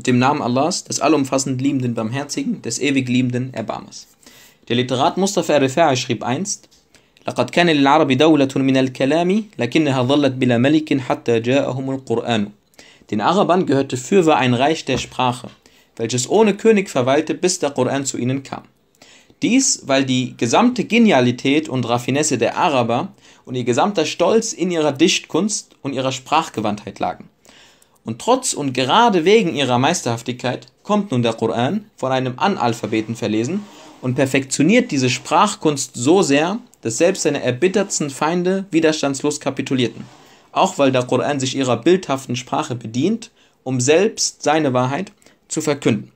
mit dem Namen Allahs, des allumfassend liebenden Barmherzigen, des ewig liebenden Erbarmers. Der Literat Mustafa Rifa'i schrieb einst, لقد كان للعرب دولة من الكلام لكنها ظلت بلا ملك حتى جاءهم القرآن Den Arabern gehörte fürwahr ein Reich der Sprache, welches ohne König verweilte, bis der Koran zu ihnen kam. Dies, weil die gesamte Genialität und Raffinesse der Araber und ihr gesamter Stolz in ihrer Dichtkunst und ihrer Sprachgewandtheit lagen. Und trotz und gerade wegen ihrer Meisterhaftigkeit kommt nun der Koran von einem Analphabeten verlesen und perfektioniert diese Sprachkunst so sehr, dass selbst seine erbittertsten Feinde widerstandslos kapitulierten. Auch weil der Koran sich ihrer bildhaften Sprache bedient, um selbst seine Wahrheit zu verkünden.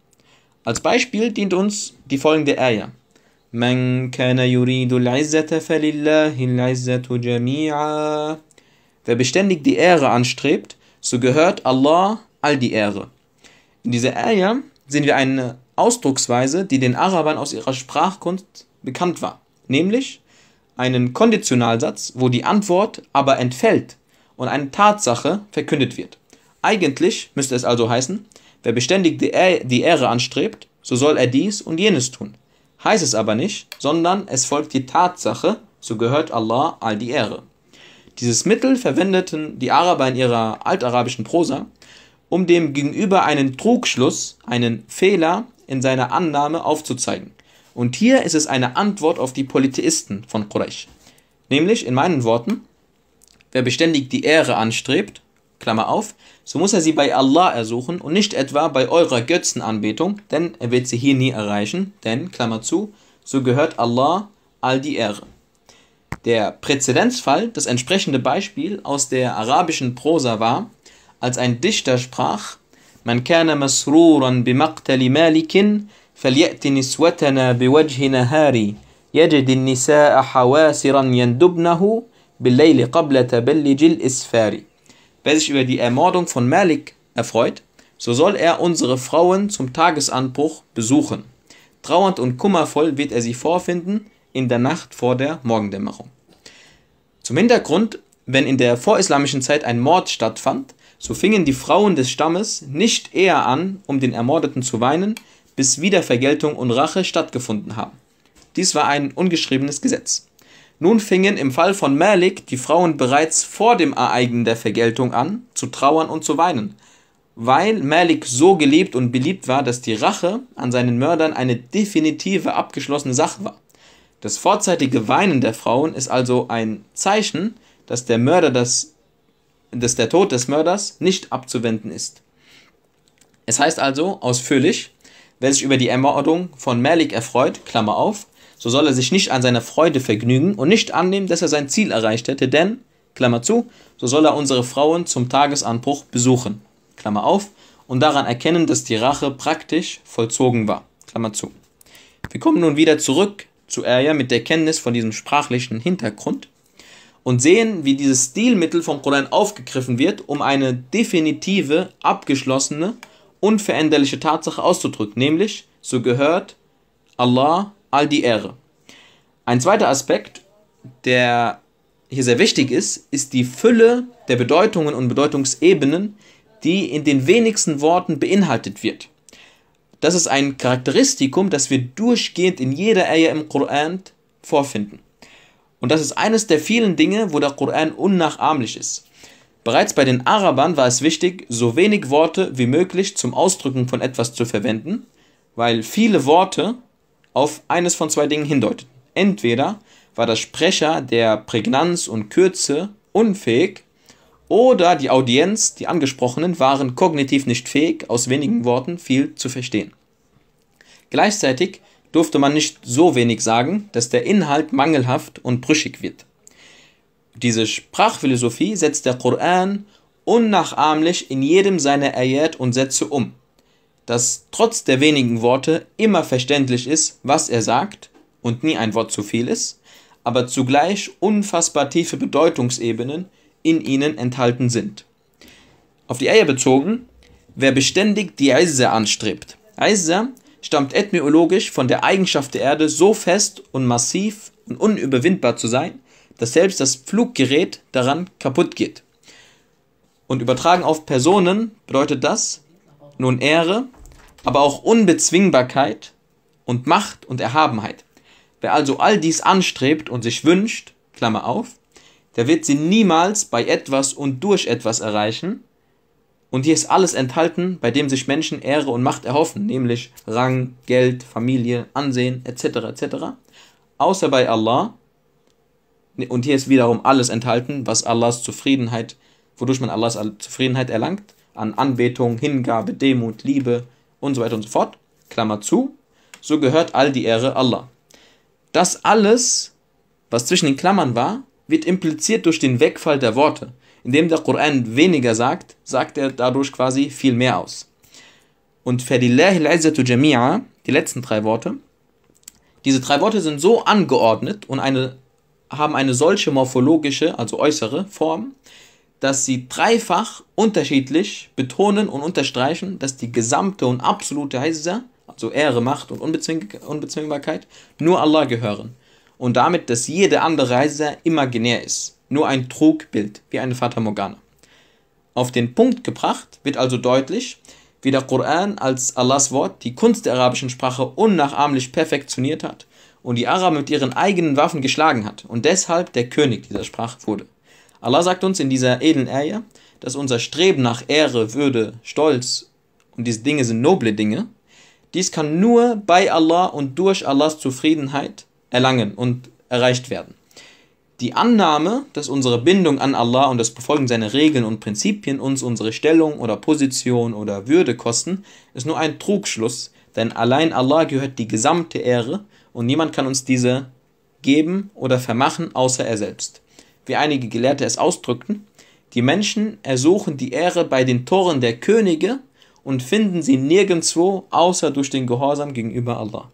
Als Beispiel dient uns die folgende Ayah. من كان يريد العزة فلله العزة جميعا Wer beständig die Ehre anstrebt, so gehört Allah all die Ehre. In dieser Ayah sehen wir eine Ausdrucksweise, die den Arabern aus ihrer Sprachkunst bekannt war, nämlich einen Konditionalsatz, wo die Antwort aber entfällt und eine Tatsache verkündet wird. Eigentlich müsste es also heißen, wer beständig die Ehre anstrebt, so soll er dies und jenes tun. Heißt es aber nicht, sondern es folgt die Tatsache, so gehört Allah all die Ehre. Dieses Mittel verwendeten die Araber in ihrer altarabischen Prosa, um dem Gegenüber einen Trugschluss, einen Fehler in seiner Annahme aufzuzeigen. Und hier ist es eine Antwort auf die Polytheisten von Quraysh. Nämlich, in meinen Worten, wer beständig die Ehre anstrebt, Klammer auf, so muss er sie bei Allah ersuchen und nicht etwa bei eurer Götzenanbetung, denn er wird sie hier nie erreichen, denn, Klammer zu, so gehört Allah all die Ehre. Der Präzedenzfall, das entsprechende Beispiel aus der arabischen Prosa war, als ein Dichter sprach, Man kana masruran bimaqtali malikin, فليأت نسوتنا بوجه نهاري يجد النساء حواسرا يندبنه بالليل قبل تبلج الإسفار Wer sich über die Ermordung von Malik erfreut, so soll er unsere Frauen zum Tagesanbruch besuchen. Trauernd und kummervoll wird er sie vorfinden, in der Nacht vor der Morgendämmerung. Zum Hintergrund, wenn in der vorislamischen Zeit ein Mord stattfand, so fingen die Frauen des Stammes nicht eher an, um den Ermordeten zu weinen, bis wieder Vergeltung und Rache stattgefunden haben. Dies war ein ungeschriebenes Gesetz. Nun fingen im Fall von Malik die Frauen bereits vor dem Ereignen der Vergeltung an, zu trauern und zu weinen, weil Malik so geliebt und beliebt war, dass die Rache an seinen Mördern eine definitive abgeschlossene Sache war. Das vorzeitige Weinen der Frauen ist also ein Zeichen, dass der Mörder das, dass der Tod des Mörders nicht abzuwenden ist. Es heißt also ausführlich, wer sich über die Ermordung von Malik erfreut, Klammer auf, so soll er sich nicht an seiner Freude vergnügen und nicht annehmen, dass er sein Ziel erreicht hätte, denn, Klammer zu, so soll er unsere Frauen zum Tagesanbruch besuchen, Klammer auf, und daran erkennen, dass die Rache praktisch vollzogen war, Klammer zu. Wir kommen nun wieder zurück zu Ayah mit der Kenntnis von diesem sprachlichen Hintergrund und sehen, wie dieses Stilmittel vom Koran aufgegriffen wird, um eine definitive, abgeschlossene, unveränderliche Tatsache auszudrücken, nämlich so gehört Allah all die Ehre. Ein zweiter Aspekt, der hier sehr wichtig ist, ist die Fülle der Bedeutungen und Bedeutungsebenen, die in den wenigsten Worten beinhaltet wird. Das ist ein Charakteristikum, das wir durchgehend in jeder Ayah im Koran vorfinden. Und das ist eines der vielen Dinge, wo der Koran unnachahmlich ist. Bereits bei den Arabern war es wichtig, so wenig Worte wie möglich zum Ausdrücken von etwas zu verwenden, weil viele Worte auf eines von zwei Dingen hindeuteten. Entweder war der Sprecher der Prägnanz und Kürze unfähig oder die Audienz, die Angesprochenen, waren kognitiv nicht fähig, aus wenigen Worten viel zu verstehen. Gleichzeitig durfte man nicht so wenig sagen, dass der Inhalt mangelhaft und brüchig wird. Diese Sprachphilosophie setzt der Koran unnachahmlich in jedem seiner Ayat und Sätze um, dass trotz der wenigen Worte immer verständlich ist, was er sagt und nie ein Wort zu viel ist, aber zugleich unfassbar tiefe Bedeutungsebenen in ihnen enthalten sind. Auf die Eier bezogen, wer beständig die Eise anstrebt. Eise stammt ethnologisch von der Eigenschaft der Erde so fest und massiv und unüberwindbar zu sein, dass selbst das Fluggerät daran kaputt geht. Und übertragen auf Personen bedeutet das nun Ehre, aber auch Unbezwingbarkeit und Macht und Erhabenheit. Wer also all dies anstrebt und sich wünscht, Klammer auf, der wird sie niemals bei etwas und durch etwas erreichen, und hier ist alles enthalten, bei dem sich Menschen Ehre und Macht erhoffen, nämlich Rang, Geld, Familie, Ansehen etc. etc. Außer bei Allah. Und hier ist wiederum alles enthalten, was Allahs Zufriedenheit, wodurch man Allahs Zufriedenheit erlangt, an Anbetung, Hingabe, Demut, Liebe und so weiter und so fort. Klammer zu. So gehört all die Ehre Allah. Das alles, was zwischen den Klammern war, wird impliziert durch den Wegfall der Worte. Indem der Koran weniger sagt, sagt er dadurch quasi viel mehr aus. Und Fadillahi al-Izzatu Jami'a, die letzten drei Worte, diese drei Worte sind so angeordnet und eine, haben eine solche morphologische, also äußere Form, dass sie dreifach unterschiedlich betonen und unterstreichen, dass die gesamte und absolute Aizza, also Ehre, Macht und Unbezwingbarkeit, nur Allah gehören. Und damit, dass jede andere Aizza imaginär ist nur ein Trugbild, wie eine Fata Morgana. Auf den Punkt gebracht wird also deutlich, wie der Koran als Allahs Wort die Kunst der arabischen Sprache unnachahmlich perfektioniert hat und die Araber mit ihren eigenen Waffen geschlagen hat und deshalb der König dieser Sprache wurde. Allah sagt uns in dieser edlen Ayah, dass unser Streben nach Ehre, Würde, Stolz und diese Dinge sind noble Dinge, dies kann nur bei Allah und durch Allahs Zufriedenheit erlangen und erreicht werden die Annahme, dass unsere Bindung an Allah und das Befolgen seiner Regeln und Prinzipien uns unsere Stellung oder Position oder Würde kosten, ist nur ein Trugschluss, denn allein Allah gehört die gesamte Ehre und niemand kann uns diese geben oder vermachen, außer er selbst. Wie einige Gelehrte es ausdrückten, die Menschen ersuchen die Ehre bei den Toren der Könige und finden sie nirgendwo außer durch den Gehorsam gegenüber Allah.